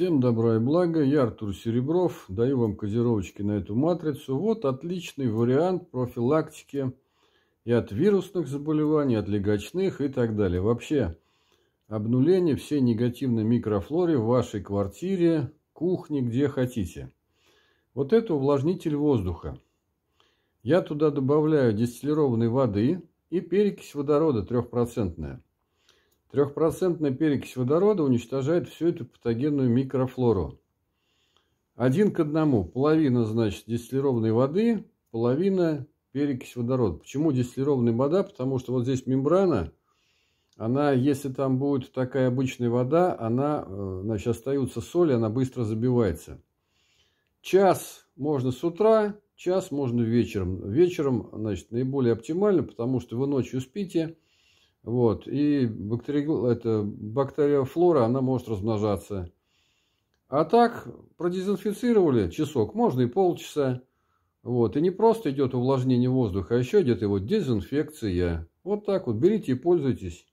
Всем добра и блага, я Артур Серебров, даю вам козировочки на эту матрицу. Вот отличный вариант профилактики и от вирусных заболеваний, от легочных и так далее. Вообще, обнуление всей негативной микрофлоры в вашей квартире, кухне, где хотите. Вот это увлажнитель воздуха. Я туда добавляю дистиллированной воды и перекись водорода трехпроцентная. Трехпроцентная перекись водорода уничтожает всю эту патогенную микрофлору. Один к одному. Половина, значит, дистиллированной воды, половина перекись водорода. Почему дистиллированная вода? Потому что вот здесь мембрана, она, если там будет такая обычная вода, она, э, значит, остаются соли, она быстро забивается. Час можно с утра, час можно вечером. Вечером, значит, наиболее оптимально, потому что вы ночью спите – вот. И бактери... это, бактериофлора, она может размножаться. А так, продезинфицировали часок, можно и полчаса. Вот. И не просто идет увлажнение воздуха, а еще идет его дезинфекция. Вот так вот. Берите и пользуйтесь.